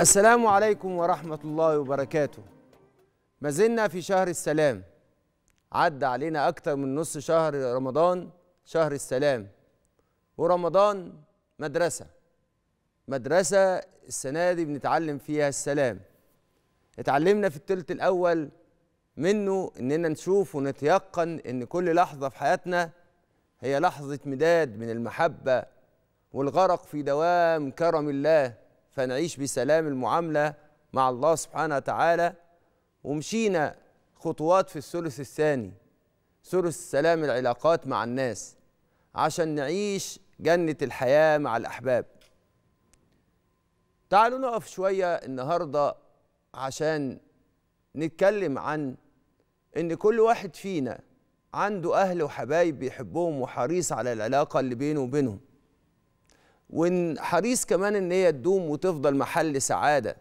السلام عليكم ورحمة الله وبركاته ما زلنا في شهر السلام عدى علينا أكتر من نص شهر رمضان شهر السلام ورمضان مدرسة مدرسة السنة دي بنتعلم فيها السلام اتعلمنا في التلت الأول منه إننا نشوف ونتيقن إن كل لحظة في حياتنا هي لحظة مداد من المحبة والغرق في دوام كرم الله فنعيش بسلام المعاملة مع الله سبحانه وتعالى ومشينا خطوات في الثلث الثاني ثلث سلام العلاقات مع الناس عشان نعيش جنة الحياة مع الأحباب تعالوا نقف شوية النهاردة عشان نتكلم عن إن كل واحد فينا عنده أهل وحبايب بيحبهم وحريص على العلاقة اللي بينه وبينهم وان حريص كمان ان هي تدوم وتفضل محل سعاده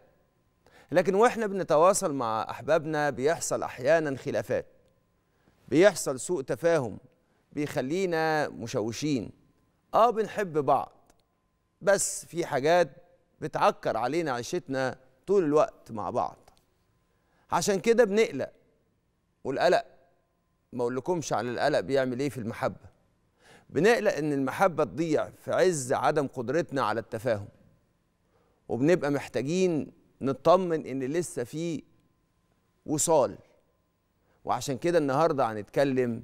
لكن واحنا بنتواصل مع احبابنا بيحصل احيانا خلافات بيحصل سوء تفاهم بيخلينا مشوشين اه بنحب بعض بس في حاجات بتعكر علينا عيشتنا طول الوقت مع بعض عشان كده بنقلق والقلق ما اقولكمش عن القلق بيعمل ايه في المحبه بنقلق ان المحبه تضيع في عز عدم قدرتنا على التفاهم وبنبقى محتاجين نطمن ان لسه في وصال وعشان كده النهارده هنتكلم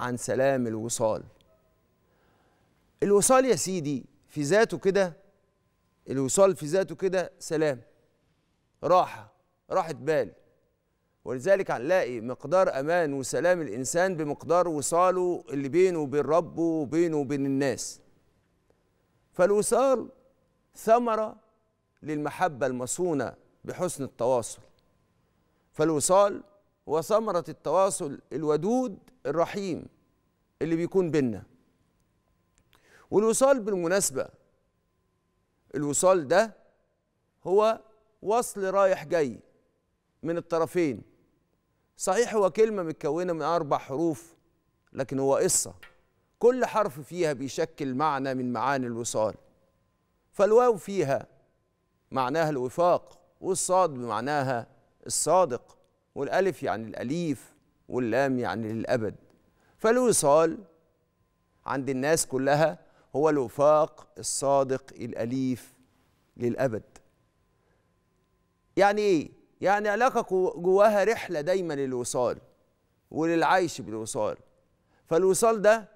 عن سلام الوصال الوصال يا سيدي في ذاته كده الوصال في ذاته كده سلام راحه راحه بال ولذلك هنلاقي مقدار امان وسلام الانسان بمقدار وصاله اللي بينه وبين ربه وبينه وبين الناس فالوصال ثمره للمحبه المصونه بحسن التواصل فالوصال هو ثمره التواصل الودود الرحيم اللي بيكون بينا والوصال بالمناسبه الوصال ده هو وصل رايح جاي من الطرفين صحيح هو كلمة متكونة من أربع حروف لكن هو قصة كل حرف فيها بيشكل معنى من معاني الوصال فالواو فيها معناها الوفاق والصاد بمعناها الصادق والألف يعني الأليف واللام يعني للأبد فالوصال عند الناس كلها هو الوفاق الصادق الأليف للأبد يعني إيه؟ يعني علاقة جواها رحلة دايما للوصال وللعيش بالوصال فالوصال ده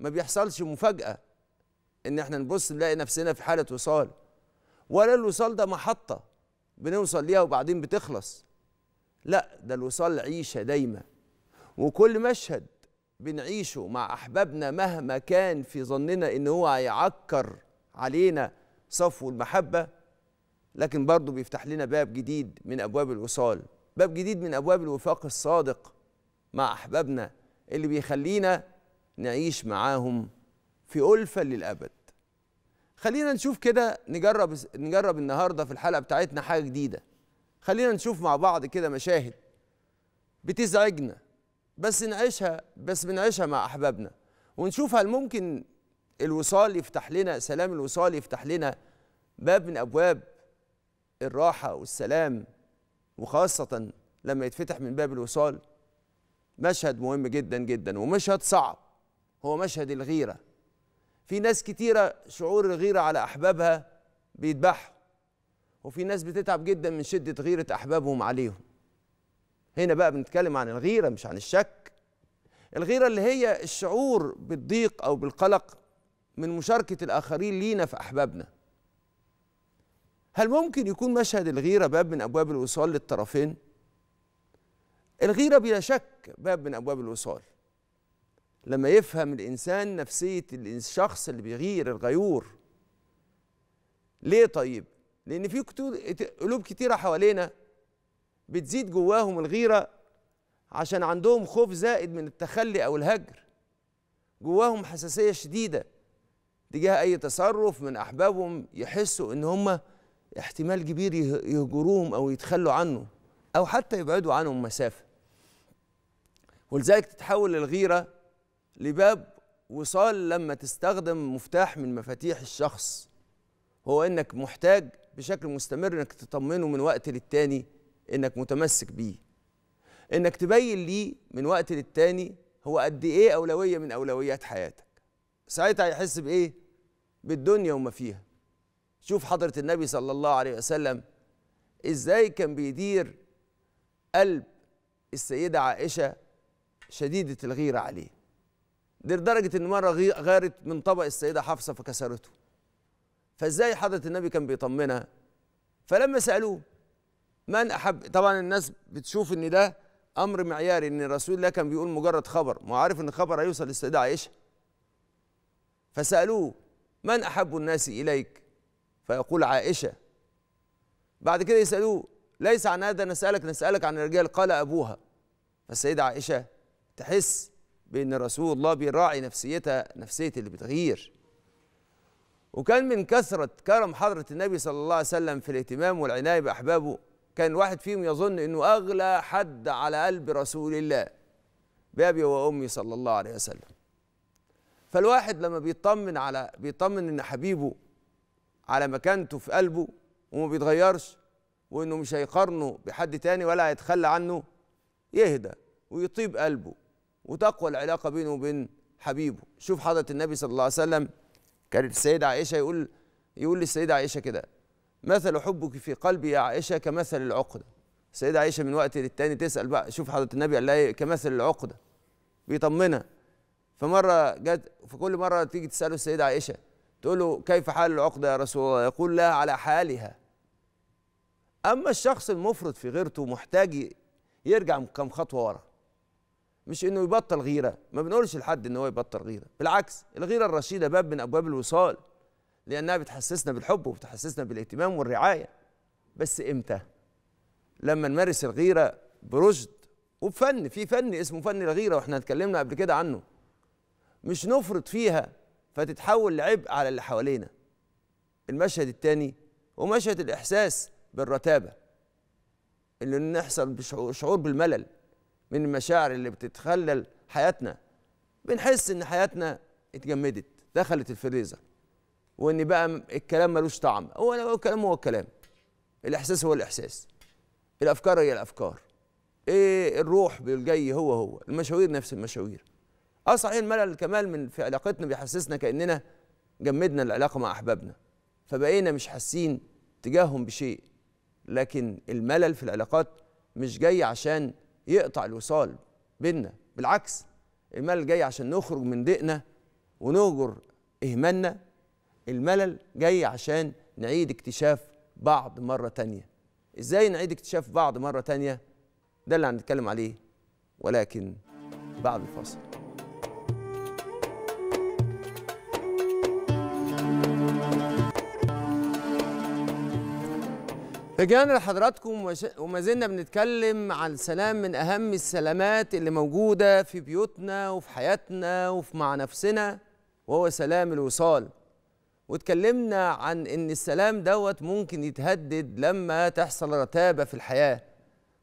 ما بيحصلش مفاجأة إن إحنا نبص نلاقي نفسنا في حالة وصال ولا الوصال ده محطة بنوصل ليها وبعدين بتخلص لا ده الوصال عيشة دايما وكل مشهد بنعيشه مع أحبابنا مهما كان في ظننا إن هو هيعكر علينا صفو المحبة لكن برضه بيفتح لنا باب جديد من ابواب الوصال باب جديد من ابواب الوفاق الصادق مع احبابنا اللي بيخلينا نعيش معاهم في ألفة للأبد خلينا نشوف كده نجرب نجرب النهارده في الحلقه بتاعتنا حاجه جديده خلينا نشوف مع بعض كده مشاهد بتزعجنا بس نعيشها بس بنعيشها مع احبابنا ونشوف هل ممكن الوصال يفتح لنا سلام الوصال يفتح لنا باب من ابواب الراحه والسلام وخاصه لما يتفتح من باب الوصال مشهد مهم جدا جدا ومشهد صعب هو مشهد الغيره في ناس كتيره شعور الغيره على احبابها بيذبحوا وفي ناس بتتعب جدا من شده غيره احبابهم عليهم هنا بقى بنتكلم عن الغيره مش عن الشك الغيره اللي هي الشعور بالضيق او بالقلق من مشاركه الاخرين لينا في احبابنا هل ممكن يكون مشهد الغيرة باب من أبواب الوصال للطرفين؟ الغيرة بلا شك باب من أبواب الوصال لما يفهم الإنسان نفسية الشخص اللي بيغير الغيور ليه طيب؟ لأن في قلوب كتيرة حوالينا بتزيد جواهم الغيرة عشان عندهم خوف زائد من التخلي أو الهجر جواهم حساسية شديدة تجاه أي تصرف من أحبابهم يحسوا إن هم احتمال كبير يهجروهم او يتخلوا عنه او حتى يبعدوا عنهم مسافه ولذلك تتحول الغيره لباب وصال لما تستخدم مفتاح من مفاتيح الشخص هو انك محتاج بشكل مستمر انك تطمنه من وقت للتاني انك متمسك بيه انك تبين ليه من وقت للتاني هو قد ايه اولويه من اولويات حياتك ساعتها هيحس بايه بالدنيا وما فيها شوف حضرة النبي صلى الله عليه وسلم إزاي كان بيدير قلب السيدة عائشة شديدة الغيرة عليه لدرجة إن مرة غارت من طبق السيدة حفصة فكسرته فإزاي حضرة النبي كان بيطمنها فلما سألوه من أحب طبعا الناس بتشوف إن ده أمر معياري إن الرسول الله كان بيقول مجرد خبر ما عارف إن الخبر هيوصل للسيدة عائشة فسألوه من أحب الناس إليك فيقول عائشة بعد كده يسألوه ليس عن هذا نسألك نسألك عن الرجال قال أبوها فالسيدة عائشة تحس بأن رسول الله بيراعي نفسيتها نفسية اللي بتغير وكان من كثرة كرم حضرة النبي صلى الله عليه وسلم في الاهتمام والعناية بأحبابه كان واحد فيهم يظن أنه أغلى حد على قلب رسول الله بأبي وأمي صلى الله عليه وسلم فالواحد لما بيطمن على بيطمن أن حبيبه على مكانته في قلبه وما بيتغيرش وانه مش هيقارنه بحد تاني ولا هيتخلى عنه يهدى ويطيب قلبه وتقوى العلاقه بينه وبين حبيبه شوف حضره النبي صلى الله عليه وسلم كانت السيده عائشه يقول يقول للسيده عائشه كده مثل حبك في قلبي يا عائشه كمثل العقده السيده عائشه من وقت للتاني تسال بقى شوف حضره النبي قال لها إيه؟ كمثل العقده بيطمنها فمره جت فكل مره تيجي تساله السيده عائشه تقول له كيف حال العقدة يا رسول الله يقول لا على حالها أما الشخص المفرط في غيرته محتاج يرجع كم خطوة ورا مش إنه يبطل غيرة ما بنقولش لحد إن هو يبطل غيرة بالعكس الغيرة الرشيدة باب من أبواب الوصال لأنها بتحسسنا بالحب وبتحسسنا بالاهتمام والرعاية بس إمتى؟ لما نمارس الغيرة برشد وبفن في فن اسمه فن الغيرة واحنا اتكلمنا قبل كده عنه مش نفرط فيها فتتحول لعبء على اللي حوالينا المشهد الثاني ومشهد الإحساس بالرتابة اللي نحصل بشعور بالملل من المشاعر اللي بتتخلل حياتنا بنحس إن حياتنا اتجمدت دخلت الفريزر وإن بقى الكلام ملوش طعم هو الكلام هو الكلام الإحساس هو الإحساس الأفكار هي الأفكار إيه الروح بالجاي هو هو المشاوير نفس المشاوير اه صحيح الملل الكمال من في علاقتنا بيحسسنا كاننا جمدنا العلاقه مع احبابنا فبقينا مش حاسين تجاههم بشيء لكن الملل في العلاقات مش جاي عشان يقطع الوصال بينا بالعكس الملل جاي عشان نخرج من ضيقنا ونهجر اهمالنا الملل جاي عشان نعيد اكتشاف بعض مرة تانية ازاي نعيد اكتشاف بعض مرة تانية ده اللي هنتكلم عليه ولكن بعد الفاصل رجعنا لحضراتكم وما زلنا بنتكلم عن سلام من اهم السلامات اللي موجوده في بيوتنا وفي حياتنا وفي مع نفسنا وهو سلام الوصال واتكلمنا عن ان السلام دوت ممكن يتهدد لما تحصل رتابه في الحياه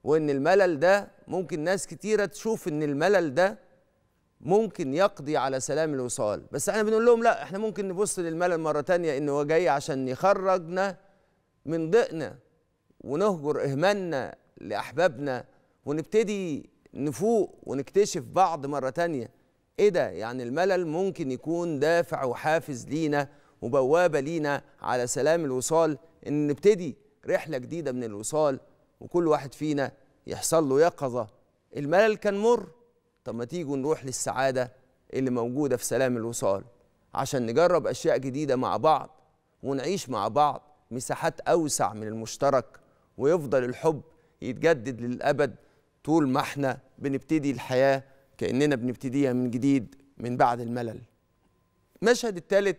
وان الملل ده ممكن ناس كتيره تشوف ان الملل ده ممكن يقضي على سلام الوصال بس احنا بنقول لهم لا احنا ممكن نبص للملل مره تانية ان هو جاي عشان يخرجنا من ضئنا ونهجر إهمالنا لأحبابنا ونبتدي نفوق ونكتشف بعض مرة تانية إيه ده يعني الملل ممكن يكون دافع وحافز لينا وبوابة لينا على سلام الوصال إن نبتدي رحلة جديدة من الوصال وكل واحد فينا يحصل له يقظة الملل كان مر طب ما تيجوا نروح للسعادة اللي موجودة في سلام الوصال عشان نجرب أشياء جديدة مع بعض ونعيش مع بعض مساحات أوسع من المشترك ويفضل الحب يتجدد للأبد طول ما احنا بنبتدي الحياة كأننا بنبتديها من جديد من بعد الملل المشهد الثالث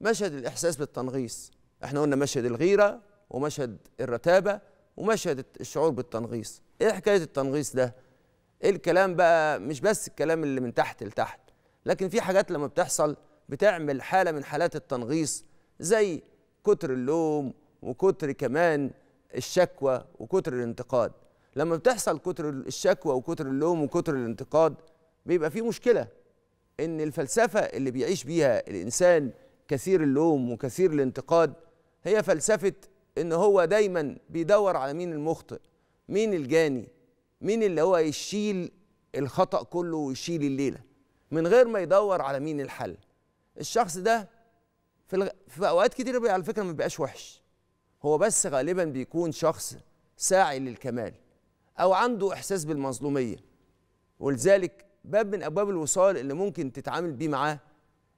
مشهد الإحساس بالتنغيص احنا قلنا مشهد الغيرة ومشهد الرتابة ومشهد الشعور بالتنغيص ايه حكاية التنغيص ده؟ ايه الكلام بقى مش بس الكلام اللي من تحت لتحت لكن في حاجات لما بتحصل بتعمل حالة من حالات التنغيص زي كتر اللوم وكتر كمان الشكوى وكتر الانتقاد لما بتحصل كتر الشكوى وكتر اللوم وكتر الانتقاد بيبقى في مشكله ان الفلسفه اللي بيعيش بيها الانسان كثير اللوم وكثير الانتقاد هي فلسفه ان هو دايما بيدور على مين المخطئ مين الجاني مين اللي هو يشيل الخطا كله ويشيل الليله من غير ما يدور على مين الحل الشخص ده في, الغ... في اوقات كتير على فكره ما بيبقاش وحش هو بس غالبا بيكون شخص ساعي للكمال او عنده احساس بالمظلوميه ولذلك باب من ابواب الوصال اللي ممكن تتعامل بيه معاه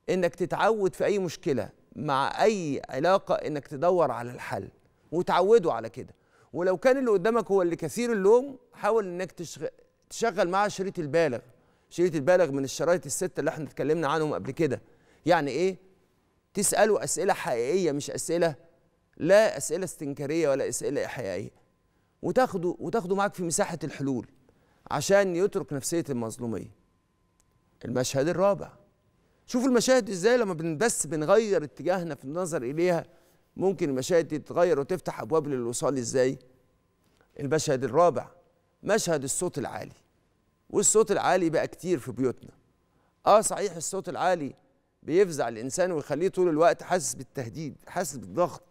انك تتعود في اي مشكله مع اي علاقه انك تدور على الحل وتعوده على كده ولو كان اللي قدامك هو اللي كثير اللوم حاول انك تشغل, تشغل معاه شريط البالغ شريط البالغ من الشرايط السته اللي احنا اتكلمنا عنهم قبل كده يعني ايه تساله اسئله حقيقيه مش اسئله لا اسئله استنكاريه ولا اسئله احيائيه وتاخده وتاخده معاك في مساحه الحلول عشان يترك نفسيه المظلوميه المشهد الرابع شوفوا المشاهد ازاي لما بس بنغير اتجاهنا في النظر اليها ممكن المشاهد دي تتغير وتفتح ابواب للوصال ازاي المشهد الرابع مشهد الصوت العالي والصوت العالي بقى كتير في بيوتنا اه صحيح الصوت العالي بيفزع الانسان ويخليه طول الوقت حاسس بالتهديد حاسس بالضغط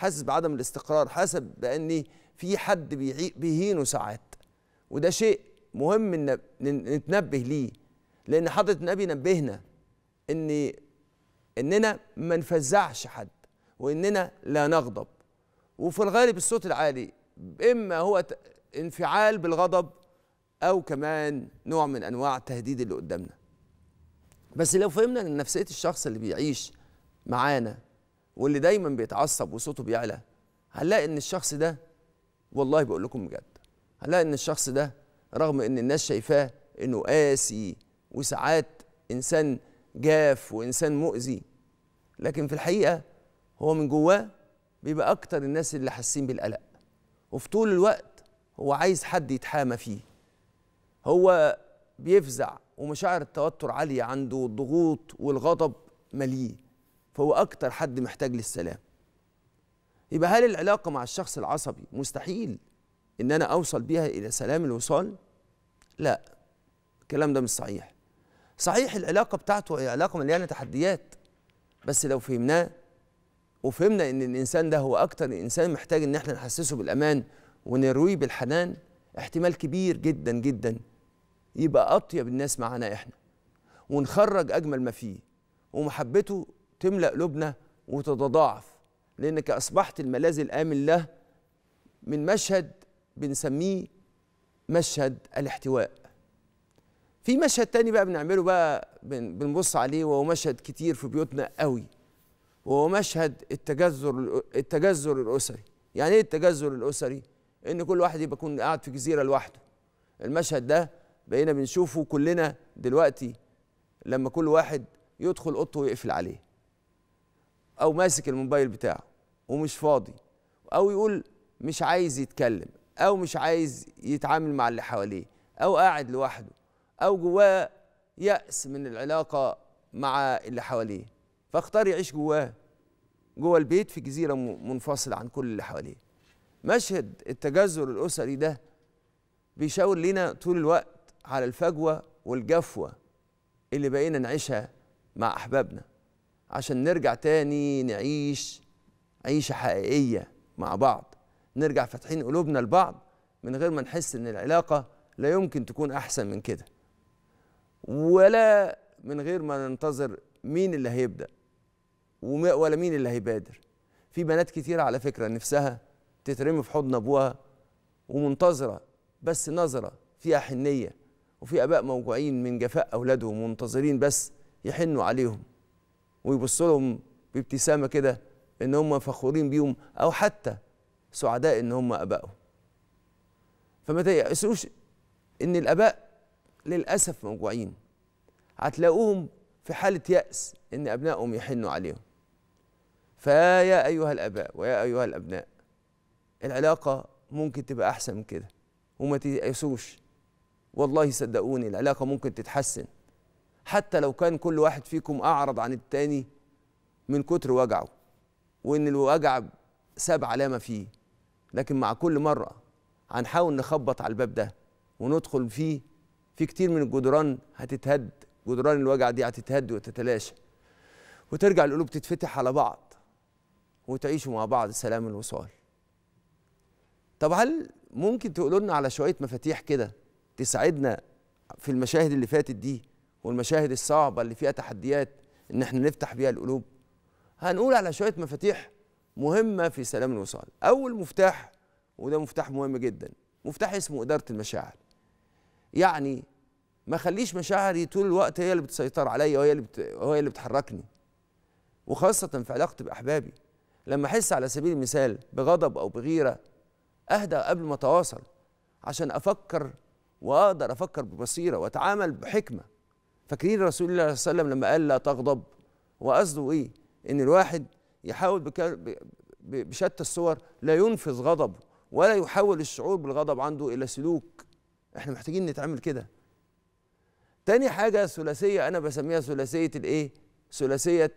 حاسس بعدم الاستقرار حاسس بان في حد بيهينه ساعات وده شيء مهم إن نتنبه ليه لان حضره النبي نبهنا ان اننا ما نفزعش حد واننا لا نغضب وفي الغالب الصوت العالي اما هو انفعال بالغضب او كمان نوع من انواع التهديد اللي قدامنا بس لو فهمنا ان نفسيه الشخص اللي بيعيش معانا واللي دايما بيتعصب وصوته بيعلى هنلاقي ان الشخص ده والله بقول لكم بجد هنلاقي ان الشخص ده رغم ان الناس شايفاه انه قاسي وساعات انسان جاف وانسان مؤذي لكن في الحقيقه هو من جواه بيبقى اكتر الناس اللي حاسين بالقلق وفي طول الوقت هو عايز حد يتحامى فيه هو بيفزع ومشاعر التوتر عاليه عنده والضغوط والغضب مليه فهو أكتر حد محتاج للسلام يبقى هل العلاقة مع الشخص العصبي مستحيل إن أنا أوصل بيها إلى سلام الوصال؟ لا الكلام ده مش صحيح صحيح العلاقة بتاعته هي علاقة مليانة تحديات بس لو فهمناه وفهمنا إن الإنسان ده هو أكتر إنسان محتاج إن إحنا نحسسه بالأمان ونرويه بالحنان احتمال كبير جدا جدا يبقى أطيب الناس معانا إحنا ونخرج أجمل ما فيه ومحبته تملأ قلوبنا وتتضاعف لأنك أصبحت الملاذ الآمن له من مشهد بنسميه مشهد الاحتواء في مشهد تاني بقى بنعمله بقى بنبص عليه وهو مشهد كتير في بيوتنا قوي وهو مشهد التجذر التجذر الأسري يعني إيه التجذر الأسري؟ إن كل واحد يبقى يكون قاعد في جزيرة لوحده المشهد ده بقينا بنشوفه كلنا دلوقتي لما كل واحد يدخل اوضته ويقفل عليه او ماسك الموبايل بتاعه ومش فاضي او يقول مش عايز يتكلم او مش عايز يتعامل مع اللي حواليه او قاعد لوحده او جواه يأس من العلاقة مع اللي حواليه فاختار يعيش جواه جوه البيت في جزيرة منفصلة عن كل اللي حواليه مشهد التجذر الأسري ده بيشاور لنا طول الوقت على الفجوة والجفوة اللي بقينا نعيشها مع أحبابنا عشان نرجع تاني نعيش عيشة حقيقية مع بعض نرجع فاتحين قلوبنا لبعض من غير ما نحس ان العلاقة لا يمكن تكون احسن من كده ولا من غير ما ننتظر مين اللي هيبدأ ولا مين اللي هيبادر في بنات كتير على فكرة نفسها تترمي في حضن ابوها ومنتظرة بس نظرة فيها حنية وفي اباء موجوعين من جفاء اولادهم منتظرين بس يحنوا عليهم ويبص لهم بابتسامه كده ان هم فخورين بيهم او حتى سعداء ان هم ابائهم فما تيأسوش ان الاباء للاسف موجوعين هتلاقوهم في حاله يأس ان ابنائهم يحنوا عليهم فيا ايها الاباء ويا ايها الابناء العلاقه ممكن تبقى احسن من كده وما تيأسوش والله صدقوني العلاقه ممكن تتحسن حتى لو كان كل واحد فيكم أعرض عن التاني من كتر وجعه وإن الوجع ساب علامة فيه لكن مع كل مرة هنحاول نخبط على الباب ده وندخل فيه في كتير من الجدران هتتهد جدران الوجع دي هتتهد وتتلاشى وترجع القلوب تتفتح على بعض وتعيشوا مع بعض سلام الوصال طب هل ممكن تقولوا لنا على شويه مفاتيح كده تساعدنا في المشاهد اللي فاتت دي والمشاهد الصعبه اللي فيها تحديات ان احنا نفتح بيها القلوب هنقول على شويه مفاتيح مهمه في سلام الوصال اول مفتاح وده مفتاح مهم جدا مفتاح اسمه اداره المشاعر يعني ما خليش مشاعري طول الوقت هي اللي بتسيطر عليا وهي اللي بت... وهي اللي بتحركني وخاصه في علاقتي باحبابي لما احس على سبيل المثال بغضب او بغيره اهدى قبل ما اتواصل عشان افكر واقدر افكر ببصيره واتعامل بحكمه فاكرين رسول الله صلى الله عليه وسلم لما قال لا تغضب وقصده ايه ان الواحد يحاول بشتى الصور لا ينفذ غضبه ولا يحول الشعور بالغضب عنده الى سلوك احنا محتاجين نتعامل كده تاني حاجة ثلاثية أنا بسميها ثلاثية الإيه؟ ثلاثية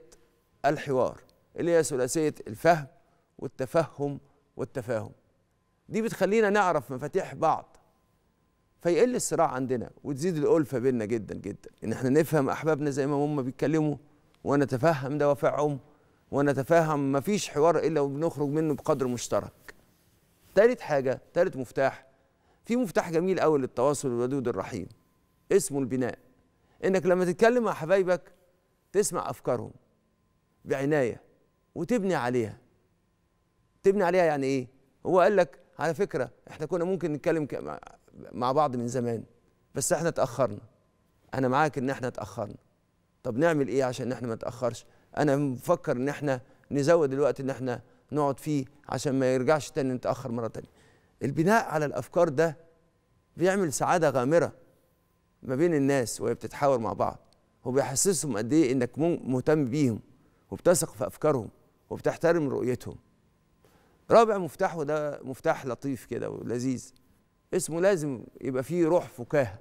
الحوار اللي هي ثلاثية الفهم والتفهم والتفاهم دي بتخلينا نعرف مفاتيح بعض فيقل الصراع عندنا وتزيد الألفة بيننا جدا جدا إن احنا نفهم أحبابنا زي ما هم بيتكلموا ونتفهم دوافعهم ونتفهم مفيش حوار إلا وبنخرج منه بقدر مشترك تالت حاجة تالت مفتاح في مفتاح جميل قوي للتواصل الودود الرحيم اسمه البناء انك لما تتكلم مع حبايبك تسمع افكارهم بعنايه وتبني عليها تبني عليها يعني ايه هو قال لك على فكره احنا كنا ممكن نتكلم مع بعض من زمان بس احنا اتاخرنا انا معاك ان احنا اتاخرنا طب نعمل ايه عشان احنا ما نتاخرش انا مفكر ان احنا نزود الوقت ان احنا نقعد فيه عشان ما يرجعش تاني نتاخر مره تانية البناء على الافكار ده بيعمل سعاده غامره ما بين الناس وهي بتتحاور مع بعض وبيحسسهم قد ايه انك مهتم بيهم وبتثق في افكارهم وبتحترم رؤيتهم رابع مفتاح وده مفتاح لطيف كده ولذيذ اسمه لازم يبقى فيه روح فكاهه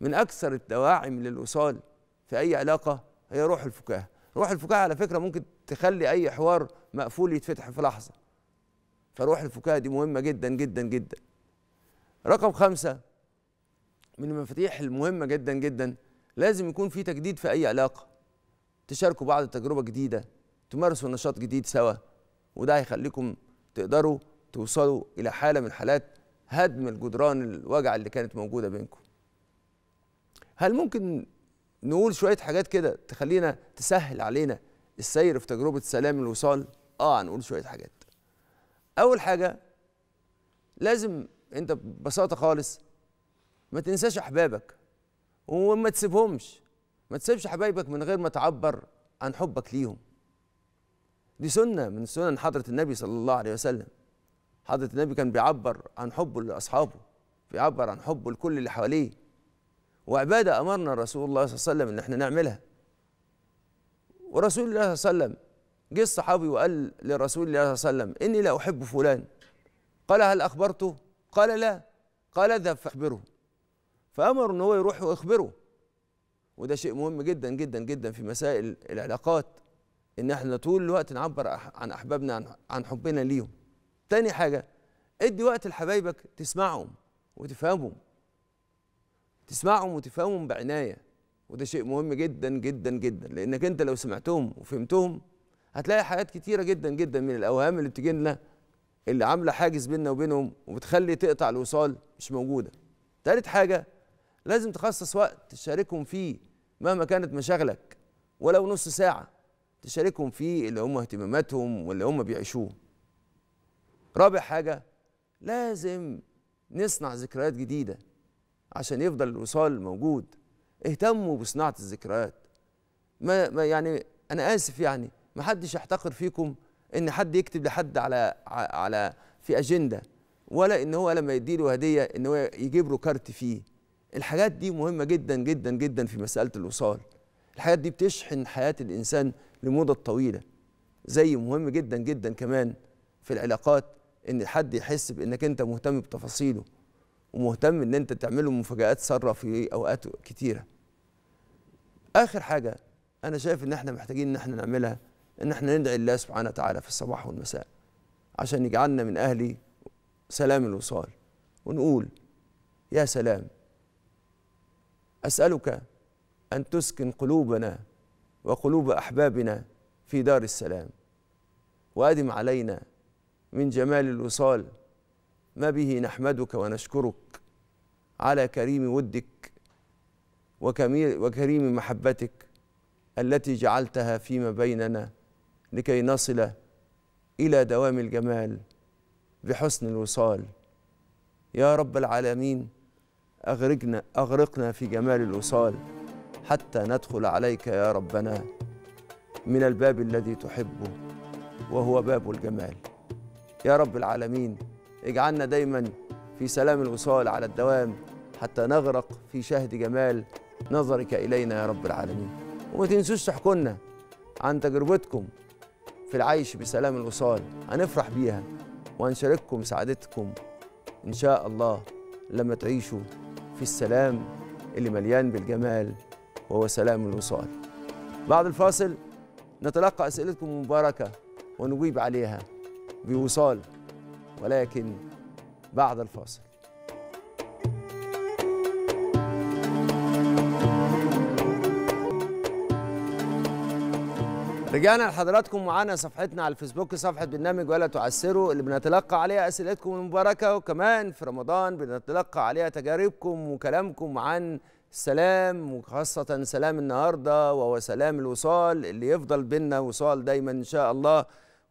من اكثر الدواعم للوصال في اي علاقه هي روح الفكاهه روح الفكاهه على فكره ممكن تخلي اي حوار مقفول يتفتح في لحظه فروح الفكاهه دي مهمه جدا جدا جدا رقم خمسة من المفاتيح المهمة جدا جدا لازم يكون في تجديد في أي علاقة تشاركوا بعض تجربة جديدة تمارسوا نشاط جديد سوا وده هيخليكم تقدروا توصلوا إلى حالة من حالات هدم الجدران الوجع اللي كانت موجوده بينكم هل ممكن نقول شويه حاجات كده تخلينا تسهل علينا السير في تجربه سلام الوصال اه هنقول شويه حاجات اول حاجه لازم انت ببساطه خالص ما تنساش احبابك وما تسيبهمش ما تسيبش حبايبك من غير ما تعبر عن حبك ليهم دي سنه من سنن حضره النبي صلى الله عليه وسلم حضرة النبي كان بيعبر عن حبه لأصحابه بيعبر عن حبه لكل اللي حواليه وعبادة أمرنا رسول الله صلى الله عليه وسلم إن احنا نعملها ورسول الله صلى الله عليه وسلم جه الصحابي وقال لرسول الله صلى الله عليه وسلم إني لا أحب فلان قال هل أخبرته؟ قال لا قال اذهب فاخبره فأمر إن هو يروح ويخبره وده شيء مهم جدا جدا جدا في مسائل العلاقات إن احنا طول الوقت نعبر عن أحبابنا عن حبنا ليهم تاني حاجه ادي وقت لحبايبك تسمعهم وتفهمهم تسمعهم وتفهمهم بعنايه وده شيء مهم جدا جدا جدا لانك انت لو سمعتهم وفهمتهم هتلاقي حاجات كتيره جدا جدا من الاوهام اللي بتجي لنا اللي عامله حاجز بيننا وبينهم وبتخلي تقطع الوصال مش موجوده تالت حاجه لازم تخصص وقت تشاركهم فيه مهما كانت مشاغلك ولو نص ساعه تشاركهم فيه اللي هم اهتماماتهم واللي هم بيعيشوه رابع حاجه لازم نصنع ذكريات جديده عشان يفضل الوصال موجود اهتموا بصناعه الذكريات ما, ما يعني انا اسف يعني ما حدش يحتقر فيكم ان حد يكتب لحد على على في اجنده ولا ان هو لما يديله هديه ان هو يجيب له كارت فيه الحاجات دي مهمه جدا جدا جدا في مساله الوصال الحاجات دي بتشحن حياه الانسان لمده طويله زي مهم جدا جدا كمان في العلاقات ان حد يحس بانك انت مهتم بتفاصيله ومهتم ان انت تعمله مفاجات ساره في اوقات كتيره اخر حاجه انا شايف ان احنا محتاجين ان احنا نعملها ان احنا ندعي الله سبحانه وتعالى في الصباح والمساء عشان يجعلنا من اهل سلام الوصال ونقول يا سلام اسالك ان تسكن قلوبنا وقلوب احبابنا في دار السلام وادم علينا من جمال الوصال ما به نحمدك ونشكرك على كريم ودك وكريم محبتك التي جعلتها فيما بيننا لكي نصل الى دوام الجمال بحسن الوصال يا رب العالمين اغرقنا اغرقنا في جمال الوصال حتى ندخل عليك يا ربنا من الباب الذي تحبه وهو باب الجمال يا رب العالمين اجعلنا دايما في سلام الوصال على الدوام حتى نغرق في شهد جمال نظرك إلينا يا رب العالمين وما تنسوش تحكونا عن تجربتكم في العيش بسلام الوصال هنفرح بيها وهنشارككم سعادتكم إن شاء الله لما تعيشوا في السلام اللي مليان بالجمال وهو سلام الوصال بعد الفاصل نتلقى أسئلتكم المباركة ونجيب عليها بوصال ولكن بعد الفاصل رجعنا لحضراتكم معانا صفحتنا على الفيسبوك صفحة برنامج ولا تعسروا اللي بنتلقى عليها أسئلتكم المباركة وكمان في رمضان بنتلقى عليها تجاربكم وكلامكم عن السلام وخاصة سلام النهاردة وهو سلام الوصال اللي يفضل بينا وصال دايما إن شاء الله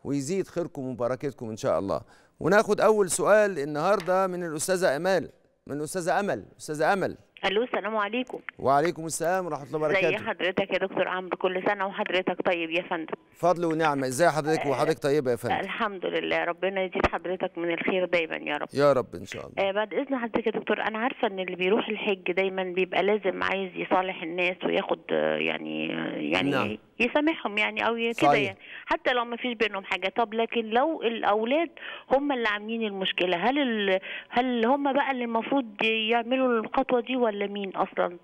ويزيد خيركم وبركتكم ان شاء الله وناخد اول سؤال النهارده من الاستاذه امال من الاستاذه امل استاذه امل الو السلام عليكم وعليكم السلام ورحمه الله وبركاته ازي حضرتك يا دكتور عمرو كل سنه وحضرتك طيب يا فندم فضل ونعمه ازي حضرتك وحضرتك طيبه يا فندم الحمد لله ربنا يزيد حضرتك من الخير دايما يا رب يا رب ان شاء الله آه بعد اذن حضرتك يا دكتور انا عارفه ان اللي بيروح الحج دايما بيبقى لازم عايز يصالح الناس وياخد آه، يعني آه، يعني نعم. يسامحهم يعني او كده يعني حتى لو ما فيش بينهم حاجه طب لكن لو الاولاد هم اللي عاملين المشكله هل ال... هل هم بقى اللي المفروض يعملوا الخطوه دي ولا مين اصلا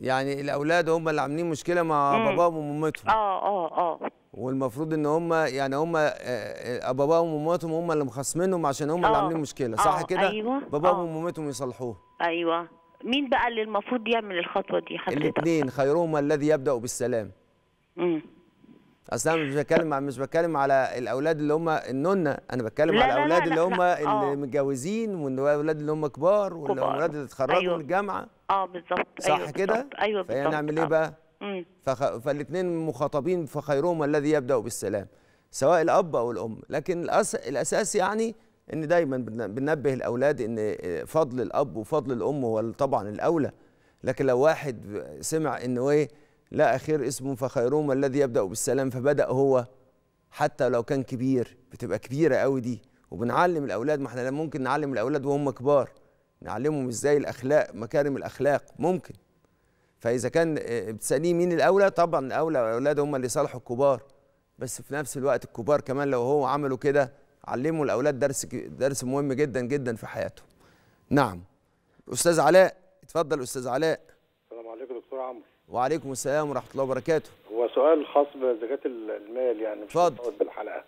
يعني الاولاد هم اللي عاملين مشكله مع باباهم ومامتهم اه اه اه والمفروض ان هم يعني هم آه، آه، باباهم ومامتهم هم اللي مخاصمينهم عشان هم اللي آه. عاملين مشكله صح كده أيوة. باباهم ومامتهم يصلحوه ايوه مين بقى اللي المفروض يعمل الخطوه دي حضرتك الاثنين خيرهما الذي يبدا بالسلام اصل انا مش بتكلم مش بتكلم على الاولاد اللي هم النونه انا بتكلم على الاولاد اللي هم اللي آه. متجوزين والاولاد اللي هم كبار والاولاد اللي اتخرجوا أيوة. من الجامعه اه بالظبط أيوه، صح أيوة كده ايوه بالظبط نعمل ايه بقى آه. فالاثنين مخاطبين فخيرهم الذي يبدا بالسلام سواء الاب او الام لكن الأس... الاساس يعني ان دايما بننبه الاولاد ان آه، فضل الاب وفضل الام هو طبعا الاولى لكن لو واحد سمع انه ايه لا أخير اسم فخيرهم الذي يبدأ بالسلام فبدأ هو حتى لو كان كبير بتبقى كبيرة قوي دي وبنعلم الأولاد ما احنا ممكن نعلم الأولاد وهم كبار نعلمهم ازاي الأخلاق مكارم الأخلاق ممكن فإذا كان آه، بتسأليه مين الأولى طبعا الأولى الأولاد هم اللي صالحوا الكبار بس في نفس الوقت الكبار كمان لو هو عملوا كده علموا الأولاد درس درس مهم جدا جدا في حياتهم نعم أستاذ علاء اتفضل أستاذ علاء السلام عليكم دكتور عمرو وعليكم السلام ورحمه الله وبركاته هو سؤال خاص بزكاه المال يعني مش اتفضل بالحلقه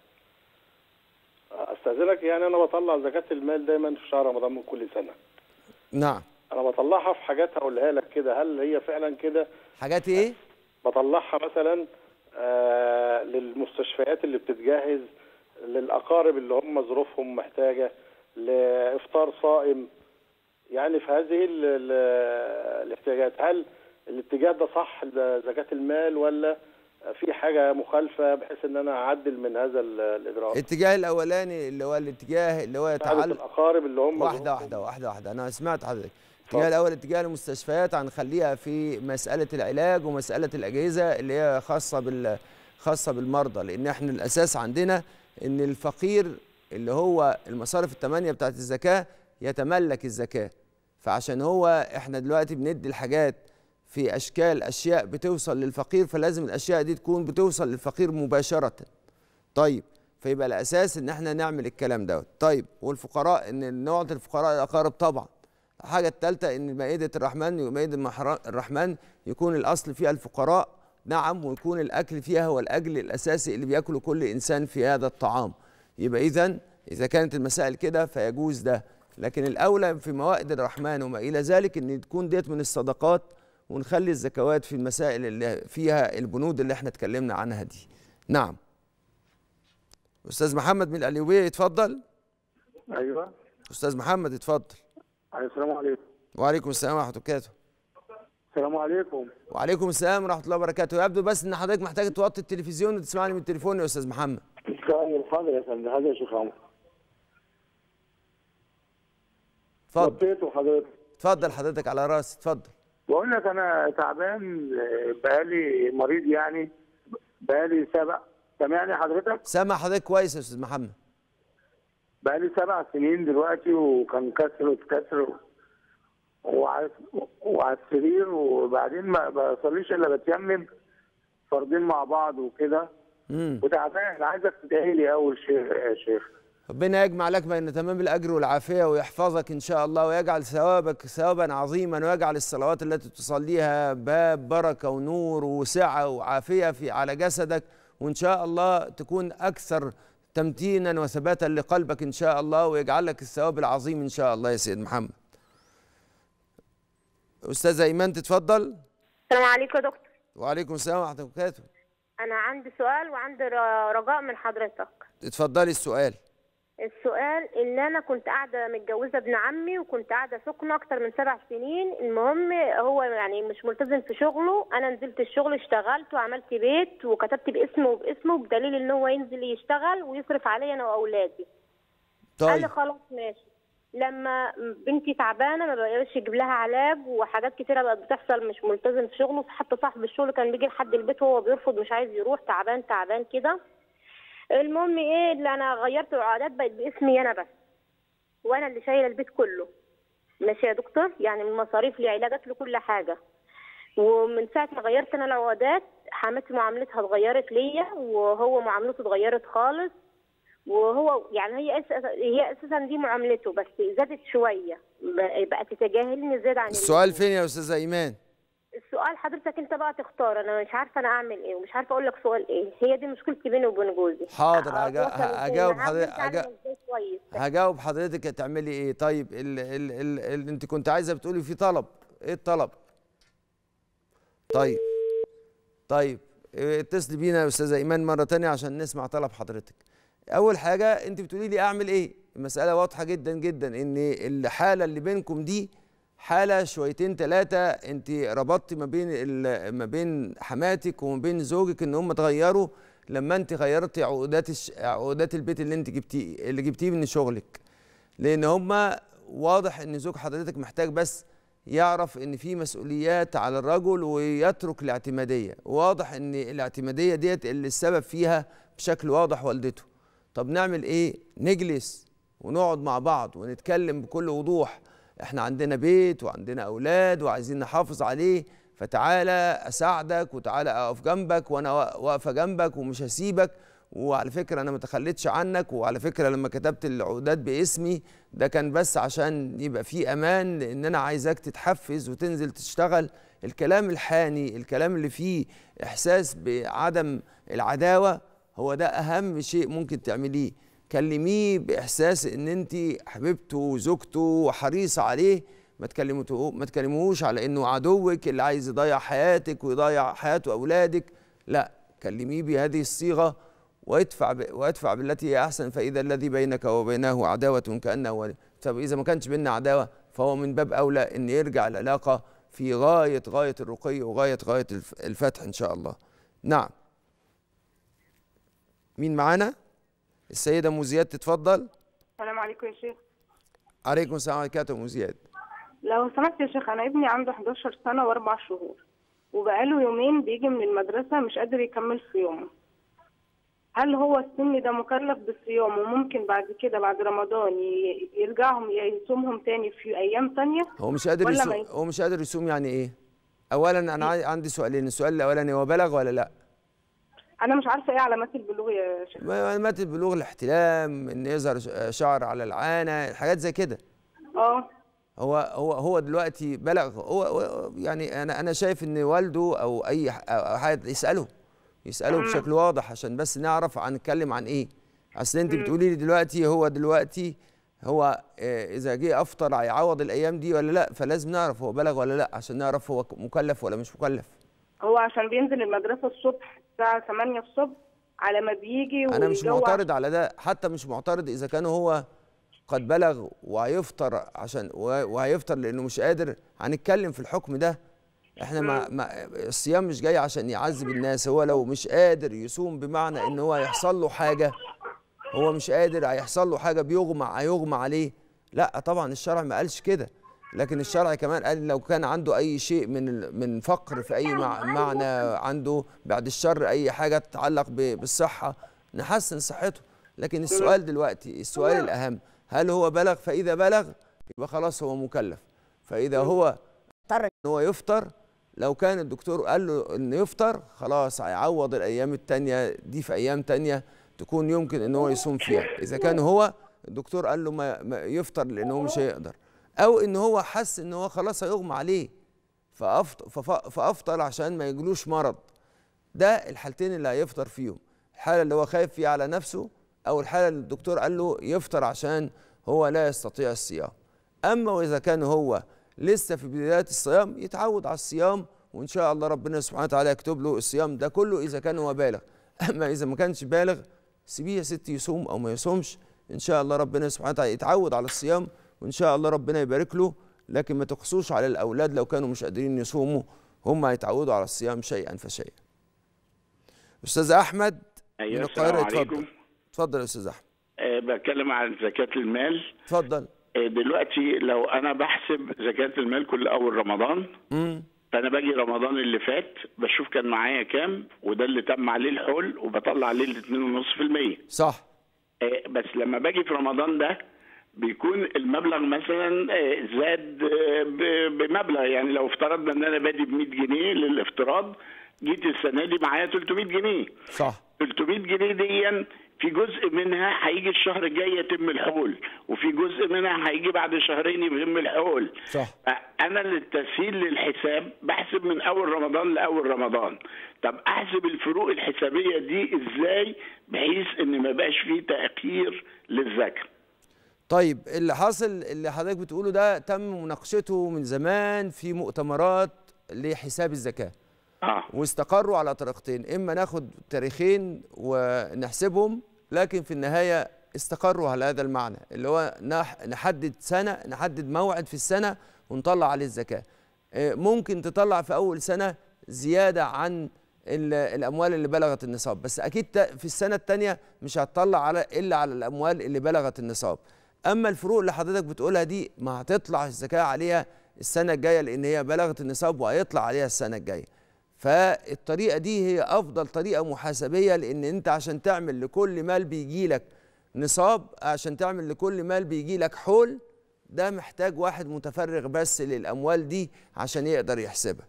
استاذنك يعني انا بطلع زكاه المال دايما في شهر رمضان من كل سنه نعم انا بطلعها في حاجات هقولها لك كده هل هي فعلا كده حاجات ايه بطلعها مثلا آه للمستشفيات اللي بتتجهز للاقارب اللي هم ظروفهم محتاجه لافطار صائم يعني في هذه الاحتياجات هل الاتجاه ده صح زكاه المال ولا في حاجه مخالفه بحيث ان انا اعدل من هذا الاجراء الاتجاه الاولاني اللي هو الاتجاه اللي هو يتعلق الاقارب اللي هم واحده واحده واحده واحده انا سمعت حضرتك الاتجاه الاول اتجاه المستشفيات هنخليها في مساله العلاج ومساله الاجهزه اللي هي خاصه بال خاصه بالمرضى لان احنا الاساس عندنا ان الفقير اللي هو المصارف الثمانيه بتاعت الزكاه يتملك الزكاه فعشان هو احنا دلوقتي بندي الحاجات في اشكال اشياء بتوصل للفقير فلازم الاشياء دي تكون بتوصل للفقير مباشره طيب فيبقى الاساس ان احنا نعمل الكلام دوت طيب والفقراء ان نقعد الفقراء الاقارب طبعا الحاجه الثالثه ان مائده الرحمن مائده الرحمن يكون الاصل فيها الفقراء نعم ويكون الاكل فيها هو الاجل الاساسي اللي بياكله كل انسان في هذا الطعام يبقى اذا اذا كانت المسائل كده فيجوز ده لكن الاولى في موائد الرحمن وما الى ذلك ان تكون ديت من الصدقات ونخلي الزكوات في المسائل اللي فيها البنود اللي احنا اتكلمنا عنها دي نعم استاذ محمد من القليوبيه يتفضل ايوه استاذ محمد يتفضل أيوة، السلام عليكم وعليكم السلام ورحمه الله وبركاته السلام عليكم وعليكم السلام ورحمه الله وبركاته يبدو بس ان حضرتك محتاج توطي التلفزيون وتسمعني من التليفون يا استاذ محمد كان الحاضر يا فندم هذا يا شيخ عمر اتفضل اتفضل حضرتك على راسي اتفضل بقول لك انا تعبان آه، بقالي مريض يعني بقالي سبع سامعني حضرتك؟ سامع حضرتك كويس يا استاذ محمد بقالي سبع سنين دلوقتي وكان كسر وتكسر وعلى وعلى السرير وبعدين ما بصليش الا بتيمم فردين مع بعض وكده وتعبان عايزك تدعي لي اول شيء يا شيخ آه، ربنا يجمع لك بين تمام الاجر والعافيه ويحفظك ان شاء الله ويجعل ثوابك ثوابا عظيما ويجعل الصلوات التي تصليها باب بركه ونور وسعه وعافيه في على جسدك وان شاء الله تكون اكثر تمتينا وثباتا لقلبك ان شاء الله ويجعل لك الثواب العظيم ان شاء الله يا سيد محمد. استاذه ايمان تتفضل. السلام عليكم يا دكتور. وعليكم السلام ورحمه الله وبركاته. انا عندي سؤال وعندي رجاء من حضرتك. اتفضلي السؤال. السؤال اللي انا كنت قاعده متجوزه ابن عمي وكنت قاعده سكنه اكتر من سبع سنين المهم هو يعني مش ملتزم في شغله انا نزلت الشغل اشتغلت وعملت بيت وكتبت باسمه وباسمه بدليل ان هو ينزل يشتغل ويصرف عليا انا واولادي طيب قال لي خلاص ماشي لما بنتي تعبانه ما بقاش يجيب لها علاج وحاجات كتيره بقت بتحصل مش ملتزم في شغله حتى صاحب الشغل كان بيجي لحد البيت وهو بيرفض مش عايز يروح تعبان تعبان كده المهم ايه اللي انا غيرت العادات بقت باسمي انا بس وانا اللي شايله البيت كله ماشي يا دكتور يعني من مصاريف لعلاجات لكل حاجه ومن ساعه ما غيرت انا العقادات حماتي معاملتها اتغيرت ليا وهو معاملته اتغيرت خالص وهو يعني هي أساسا هي اساسا دي معاملته بس زادت شويه بقت تتجاهلني زياده عن السؤال فين يا استاذه ايمان؟ السؤال حضرتك انت بقى تختار انا مش عارفه انا اعمل ايه ومش عارفه اقول لك سؤال ايه هي دي مشكلتي بيني وبين جوزي حاضر أه، هجاوب حضرتك هجاوب حضرتك هتعملي ايه طيب ال... ال... ال... ال... انت كنت عايزه بتقولي في طلب ايه الطلب طيب طيب إيه، اتصلي بينا يا استاذه ايمان مره ثانيه عشان نسمع طلب حضرتك اول حاجه انت بتقولي لي اعمل ايه المساله واضحه جدا جدا ان الحاله اللي بينكم دي حاله شويتين ثلاثه انت ربطتي ما بين ما بين حماتك وما بين زوجك ان هم اتغيروا لما انت غيرتي عقودات عقودات البيت اللي انت جبتيه اللي جبتيه من شغلك لان هم واضح ان زوج حضرتك محتاج بس يعرف ان في مسؤوليات على الرجل ويترك الاعتماديه واضح ان الاعتماديه ديت اللي السبب فيها بشكل واضح والدته طب نعمل ايه نجلس ونقعد مع بعض ونتكلم بكل وضوح احنا عندنا بيت وعندنا اولاد وعايزين نحافظ عليه فتعالى اساعدك وتعالى اقف جنبك وانا واقفه جنبك ومش هسيبك وعلى فكره انا ما تخليتش عنك وعلى فكره لما كتبت العودات باسمي ده كان بس عشان يبقى في امان لان انا عايزاك تتحفز وتنزل تشتغل الكلام الحاني الكلام اللي فيه احساس بعدم العداوه هو ده اهم شيء ممكن تعمليه كلميه باحساس ان انت حبيبته وزوجته وحريصه عليه ما تكلمته ما تكلموش على انه عدوك اللي عايز يضيع حياتك ويضيع حياته اولادك لا كلميه بهذه الصيغه وادفع ب... وادفع بالتي هي احسن فاذا الذي بينك وبينه عداوه كانه ولي اذا ما كانش بيننا عداوه فهو من باب اولى ان يرجع العلاقه في غايه غايه الرقي وغايه غايه الفتح ان شاء الله نعم مين معانا السيده ام زياد تتفضل السلام عليكم يا شيخ عليكم السلام عليكم يا ام زياد لو سمحت يا شيخ انا ابني عنده 11 سنه واربع شهور وبقاله يومين بيجي من المدرسه مش قادر يكمل صيامه هل هو السن ده مكلف بالصيام وممكن بعد كده بعد رمضان يرجعهم يصومهم تاني في ايام تانية هو مش قادر يصوم هو مش قادر يصوم يعني ايه اولا انا عندي سؤالين السؤال الاولاني هو بلغ ولا لا انا مش عارفه ايه علامات البلوغ يا شيخ علامات البلوغ الاحتلام ان يظهر شعر على العانه حاجات زي كده اه هو هو هو دلوقتي بلغ هو, هو يعني انا انا شايف ان والده او اي حد يساله يساله بشكل واضح عشان بس نعرف هنتكلم عن ايه اصل انت بتقولي لي دلوقتي هو دلوقتي هو آه، اذا جه افطر هيعوض الايام دي ولا لا فلازم نعرف هو بلغ ولا لا عشان نعرف هو مكلف ولا مش مكلف هو عشان بينزل المدرسه الصبح الساعه 8 الصبح على ما بيجي انا مش معترض على ده حتى مش معترض اذا كان هو قد بلغ وهيفطر عشان وهيفطر لانه مش قادر هنتكلم في الحكم ده احنا ما, ما الصيام مش جاي عشان يعذب الناس هو لو مش قادر يصوم بمعنى ان هو هيحصل له حاجه هو مش قادر هيحصل له حاجه بيغمى هيغمى عليه لا طبعا الشرع ما قالش كده لكن الشرع كمان قال لو كان عنده اي شيء من من فقر في اي معنى عنده بعد الشر اي حاجه تتعلق بالصحه نحسن صحته لكن السؤال دلوقتي السؤال الاهم هل هو بلغ فاذا بلغ يبقى خلاص هو مكلف فاذا هو اضطر ان هو يفطر لو كان الدكتور قال له انه يفطر خلاص هيعوض الايام الثانيه دي في ايام ثانيه تكون يمكن ان هو يصوم فيها اذا كان هو الدكتور قال له ما يفطر لانه مش هيقدر او ان هو حس ان هو خلاص هيغمى عليه فافطر عشان ما يجلوش مرض ده الحالتين اللي هيفطر فيهم الحاله اللي هو خايف فيها على نفسه او الحاله اللي الدكتور قال له يفطر عشان هو لا يستطيع الصيام اما واذا كان هو لسه في بدايات الصيام يتعود على الصيام وان شاء الله ربنا سبحانه وتعالى يكتب له الصيام ده كله اذا كان هو بالغ اما اذا ما كانش بالغ سيبيه يا ست يصوم او ما يصومش ان شاء الله ربنا سبحانه وتعالى يتعود على الصيام وان شاء الله ربنا يبارك له لكن ما تقسوش على الاولاد لو كانوا مش قادرين يصوموا هم هيتعودوا على الصيام شيئا فشيئا استاذ احمد أيوة من القاهره اتفضل اتفضل يا استاذ احمد أه بتكلم عن زكاه المال اتفضل أه دلوقتي لو انا بحسب زكاه المال كل اول رمضان امم فانا باجي رمضان اللي فات بشوف كان معايا كام وده اللي تم عليه الحول وبطلع عليه ال 2.5% صح أه، بس لما باجي في رمضان ده بيكون المبلغ مثلا آه، زاد آه، بمبلغ يعني لو افترضنا ان انا بادي ب 100 جنيه للافتراض جيت السنه دي معايا 300 جنيه صح 300 جنيه دي في جزء منها هيجي الشهر الجاي يتم الحول وفي جزء منها هيجي بعد شهرين يتم الحول صح انا للتسهيل للحساب بحسب من اول رمضان لاول رمضان طب احسب الفروق الحسابيه دي ازاي بحيث ان ما بقاش فيه تاخير للذاكره طيب اللي حاصل اللي حضرتك بتقوله ده تم مناقشته من زمان في مؤتمرات لحساب الزكاه آه. واستقروا على طريقتين اما ناخد تاريخين ونحسبهم لكن في النهايه استقروا على هذا المعنى اللي هو نحدد سنه نحدد موعد في السنه ونطلع عليه الزكاه آه، ممكن تطلع في اول سنه زياده عن الاموال اللي بلغت النصاب بس اكيد في السنه الثانيه مش هتطلع على الا على الاموال اللي بلغت النصاب اما الفروق اللي حضرتك بتقولها دي ما هتطلع الزكاه عليها السنه الجايه لان هي بلغت النصاب وهيطلع عليها السنه الجايه فالطريقه دي هي افضل طريقه محاسبيه لان انت عشان تعمل لكل مال بيجي لك نصاب عشان تعمل لكل مال بيجي لك حول ده محتاج واحد متفرغ بس للاموال دي عشان يقدر يحسبها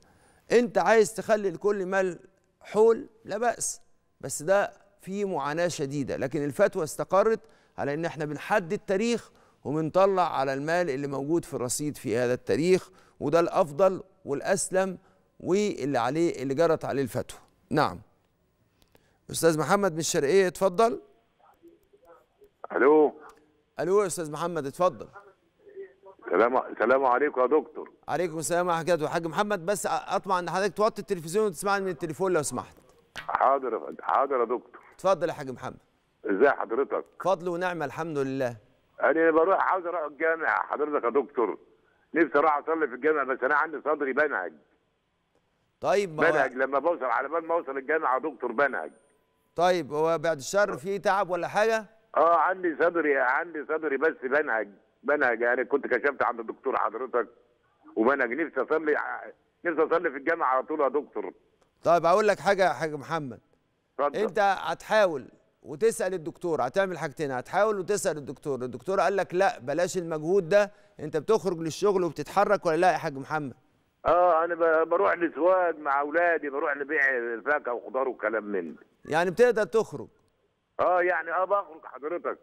انت عايز تخلي لكل مال حول لا باس بس ده في معاناه شديده لكن الفتوى استقرت على ان احنا بنحدد تاريخ وبنطلع على المال اللي موجود في الرصيد في هذا التاريخ وده الافضل والاسلم واللي عليه اللي جرت عليه الفتوى نعم استاذ محمد من الشرقيه اتفضل الو الو يا استاذ محمد اتفضل سلام سلام عليكم يا دكتور عليكم السلام ورحمه الله حاج محمد بس اطمع ان حضرتك توطي التلفزيون وتسمعني من التليفون لو سمحت حاضر حاضر يا دكتور اتفضل يا حاج محمد ازي حضرتك فضل ونعمه الحمد لله انا بروح عاوز اروح الجامع حضرتك يا دكتور نفسي اروح اصلي في الجامع بس انا عندي صدري بنهج طيب ما بنهج لما بوصل على بال ما اوصل الجامع يا دكتور بنهج طيب هو بعد الشر في تعب ولا حاجه اه عندي صدري عندي صدري بس بنهج بنهج يعني كنت كشفت عند الدكتور حضرتك وبنهج نفسي اصلي نفسي اصلي في الجامع على طول يا دكتور طيب اقول لك حاجه يا حاج محمد اتفضل انت هتحاول وتسال الدكتور هتعمل حاجتين هتحاول وتسال الدكتور الدكتور قال لك لا بلاش المجهود ده انت بتخرج للشغل وبتتحرك ولا لا يا حاج محمد اه انا بروح لسواد مع اولادي بروح لبيع الفاكهه وخضار وكلام من يعني بتقدر تخرج اه يعني اه بخرج حضرتك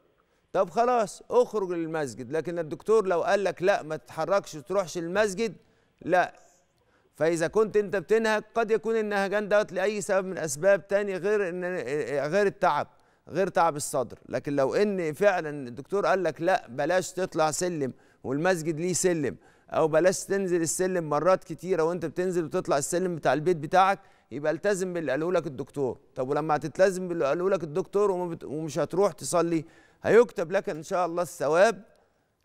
طب خلاص اخرج للمسجد لكن الدكتور لو قال لك لا ما تتحركش تروحش المسجد لا فاذا كنت انت بتنهج قد يكون النهجان دوت لاي سبب من اسباب تاني غير ان غير التعب غير تعب الصدر لكن لو ان فعلا الدكتور قال لك لا بلاش تطلع سلم والمسجد ليه سلم او بلاش تنزل السلم مرات كتيره وانت بتنزل وتطلع السلم بتاع البيت بتاعك يبقى التزم باللي قاله لك الدكتور طب ولما هتلتزم باللي قاله لك الدكتور ومش هتروح تصلي هيكتب لك ان شاء الله الثواب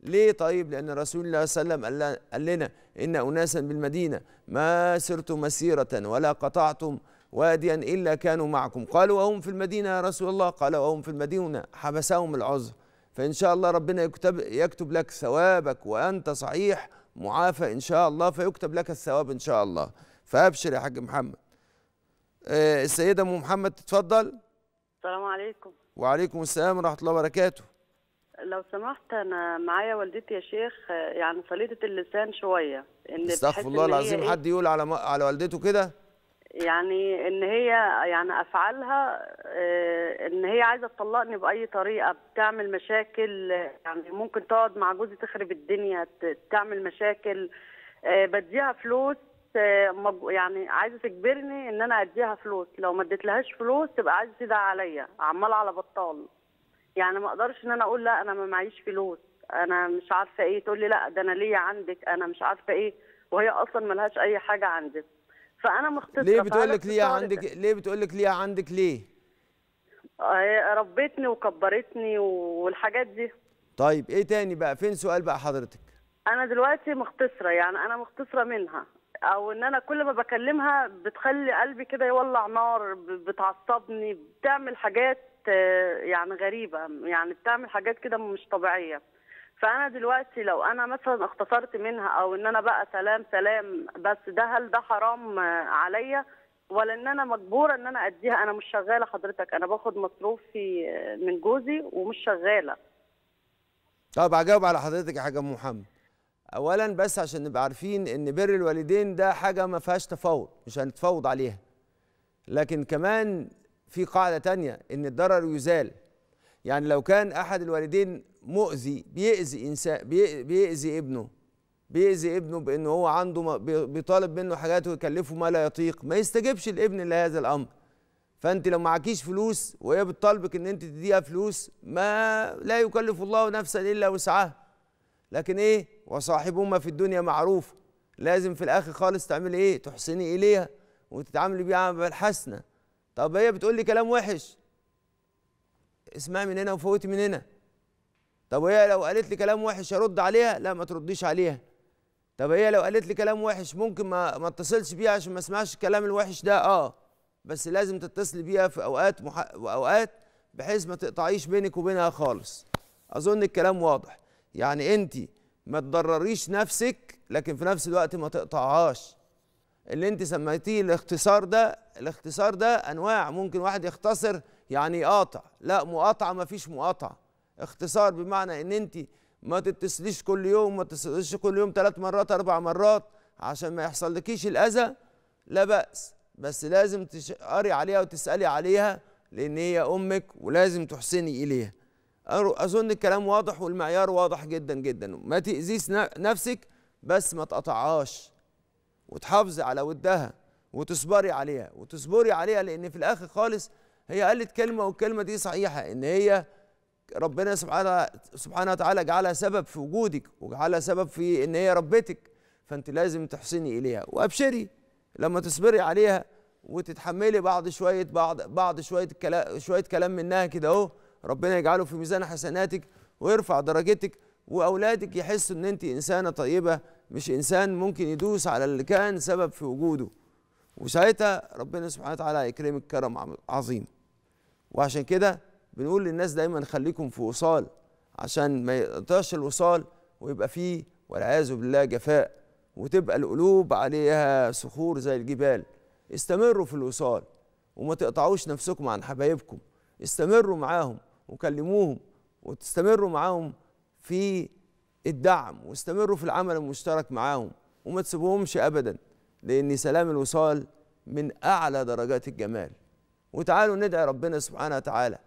ليه طيب لان رسول الله صلى الله عليه وسلم قال لنا ان اناسا بالمدينه ما سرتم مسيره ولا قطعتم واديا إلا كانوا معكم قالوا وهم في المدينة يا رسول الله قال وهم في المدينة حبسهم العذر فإن شاء الله ربنا يكتب, يكتب لك ثوابك وأنت صحيح معافى إن شاء الله فيكتب لك الثواب إن شاء الله فأبشر يا حاج محمد آه، السيدة أم محمد تتفضل السلام عليكم وعليكم السلام ورحمة الله وبركاته لو سمحت انا معايا والدتي يا شيخ يعني صليده اللسان شويه ان استغفر الله العظيم إيه؟ حد يقول على على والدته كده يعني ان هي يعني افعالها آه، ان هي عايزه تطلقني باي طريقه بتعمل مشاكل يعني ممكن تقعد مع جوزي تخرب الدنيا تعمل مشاكل آه، بديها فلوس آه، يعني عايزه تجبرني ان انا اديها فلوس لو ما اديتلهاش فلوس تبقى عايزه تدعي عليا عماله على بطال يعني ما اقدرش ان انا اقول لا انا ما معيش فلوس انا مش عارفه ايه تقول لي لا ده انا ليا عندك انا مش عارفه ايه وهي اصلا ملهاش اي حاجه عندك فانا مختصره ليه بتقول لك ليه عندك ليه بتقول لك ليه عندك ليه آه، ربيتني وكبرتني والحاجات دي طيب ايه تاني بقى فين سؤال بقى حضرتك انا دلوقتي مختصره يعني انا مختصره منها او ان انا كل ما بكلمها بتخلي قلبي كده يولع نار بتعصبني بتعمل حاجات آه، يعني غريبه يعني بتعمل حاجات كده مش طبيعيه فانا دلوقتي لو انا مثلا اختصرت منها او ان انا بقى سلام سلام بس ده هل ده حرام عليا ولا ان انا مجبوره ان انا اديها انا مش شغاله حضرتك انا باخد مصروفي من جوزي ومش شغاله طب هجاوب على حضرتك يا حاجه ام محمد اولا بس عشان نبقى عارفين ان بر الوالدين ده حاجه ما فيهاش تفاوض مش هنتفاوض عليها لكن كمان في قاعده تانية ان الضرر يزال يعني لو كان احد الوالدين مؤذي بيأذي انسان بيأذي ابنه بيأذي ابنه بان هو عنده بيطالب منه حاجات ويكلفه ما لا يطيق ما يستجبش الابن لهذا الامر فانت لو معكيش فلوس وهي بتطالبك ان انت تديها فلوس ما لا يكلف الله نفسا الا وسعها لكن ايه وصاحبهما في الدنيا معروف لازم في الاخر خالص تعملي ايه تحسني اليها وتتعاملي بيها بالحسنه طب هي بتقول لي كلام وحش اسمعي من هنا وفوتي من هنا طب هي لو قالت لي كلام وحش ارد عليها لا ما ترديش عليها طب هي لو قالت لي كلام وحش ممكن ما ما اتصلش بيها عشان ما اسمعش الكلام الوحش ده اه بس لازم تتصل بيها في اوقات مح... واوقات بحيث ما تقطعيش بينك وبينها خالص اظن الكلام واضح يعني انت ما تضرريش نفسك لكن في نفس الوقت ما تقطعهاش اللي انت سميتيه الاختصار ده الاختصار ده انواع ممكن واحد يختصر يعني يقاطع لا مقاطعه ما فيش مقاطعه اختصار بمعنى ان انت ما تتصليش كل يوم ما تتصليش كل يوم ثلاث مرات اربع مرات عشان ما يحصل لكيش الاذى لا باس بس لازم تقري عليها وتسالي عليها لان هي امك ولازم تحسني اليها اظن الكلام واضح والمعيار واضح جدا جدا ما تاذيش نفسك بس ما تقطعهاش وتحافظي على ودها وتصبري عليها وتصبري عليها لان في الاخر خالص هي قالت كلمه والكلمه دي صحيحه ان هي ربنا سبحانه سبحانه وتعالى جعلها سبب في وجودك وجعلها سبب في ان هي ربتك فانت لازم تحسني اليها وابشري لما تصبري عليها وتتحملي بعض شويه بعض بعض شويه كلام شويه كلام منها كده اهو ربنا يجعله في ميزان حسناتك ويرفع درجتك واولادك يحسوا ان انت انسانه طيبه مش انسان ممكن يدوس على اللي كان سبب في وجوده وساعتها ربنا سبحانه وتعالى يكرمك كرم عظيم وعشان كده بنقول للناس دايما خليكم في وصال عشان ما يقطعش الوصال ويبقى فيه والعياذ بالله جفاء وتبقى القلوب عليها صخور زي الجبال استمروا في الوصال وما تقطعوش نفسكم عن حبايبكم استمروا معاهم وكلموهم وتستمروا معاهم في الدعم واستمروا في العمل المشترك معاهم وما تسيبوهمش ابدا لان سلام الوصال من اعلى درجات الجمال وتعالوا ندعي ربنا سبحانه وتعالى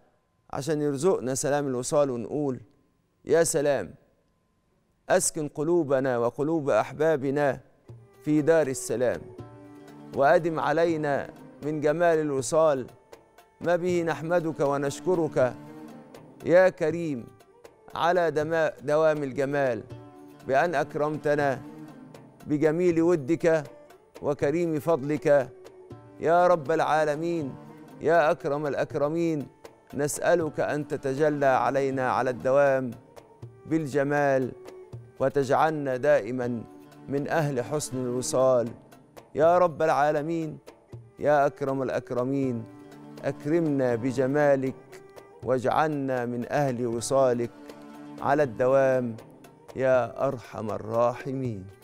عشان يرزقنا سلام الوصال ونقول يا سلام أسكن قلوبنا وقلوب أحبابنا في دار السلام وأدم علينا من جمال الوصال ما به نحمدك ونشكرك يا كريم على دوام الجمال بأن أكرمتنا بجميل ودك وكريم فضلك يا رب العالمين يا أكرم الأكرمين نسألك أن تتجلى علينا على الدوام بالجمال وتجعلنا دائما من أهل حسن الوصال يا رب العالمين يا أكرم الأكرمين أكرمنا بجمالك واجعلنا من أهل وصالك على الدوام يا أرحم الراحمين